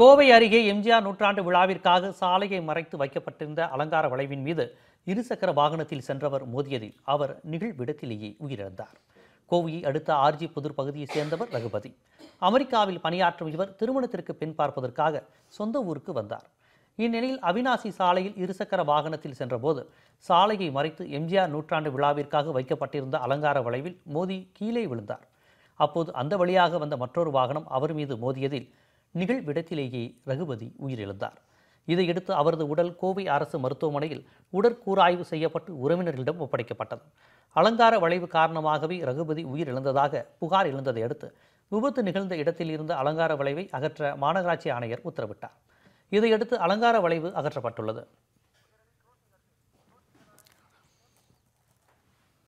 கோவை அருகே எம்ஜிஆர் நூற்றாண்டு விழாவிற்காக சாலையை மறைத்து வைக்கப்பட்டிருந்த அலங்கார வளைவின் மீது இருசக்கர வாகனத்தில் சென்றவர் மோதியதில் அவர் நிகழ்விடத்திலேயே உயிரிழந்தார் கோவையை அடுத்த ஆர்ஜி புதூர் பகுதியைச் சேர்ந்தவர் ரகுபதி அமெரிக்காவில் பணியாற்றும் இவர் திருமணத்திற்கு பின் பார்ப்பதற்காக சொந்த ஊருக்கு வந்தார் இந்நிலையில் அவினாசி சாலையில் இருசக்கர வாகனத்தில் சென்றபோது சாலையை மறைத்து எம்ஜிஆர் நூற்றாண்டு விழாவிற்காக வைக்கப்பட்டிருந்த அலங்கார வளைவில் மோதி கீழே விழுந்தார் அப்போது அந்த வழியாக வந்த மற்றொரு வாகனம் அவர் மீது மோதியதில் நிகழ்விடத்திலேயே ரகுபதி உயிரிழந்தார் இதையடுத்து அவரது உடல் கோவை அரசு மருத்துவமனையில் உடற்கூறாய்வு செய்யப்பட்டு உறவினர்களிடம் ஒப்படைக்கப்பட்டது அலங்கார வளைவு காரணமாகவே ரகுபதி உயிரிழந்ததாக புகார் எழுந்ததை அடுத்து விபத்து நிகழ்ந்த இடத்தில் இருந்த அலங்கார வளைவை அகற்ற மாநகராட்சி ஆணையர் உத்தரவிட்டார் இதையடுத்து அலங்கார வளைவு அகற்றப்பட்டுள்ளது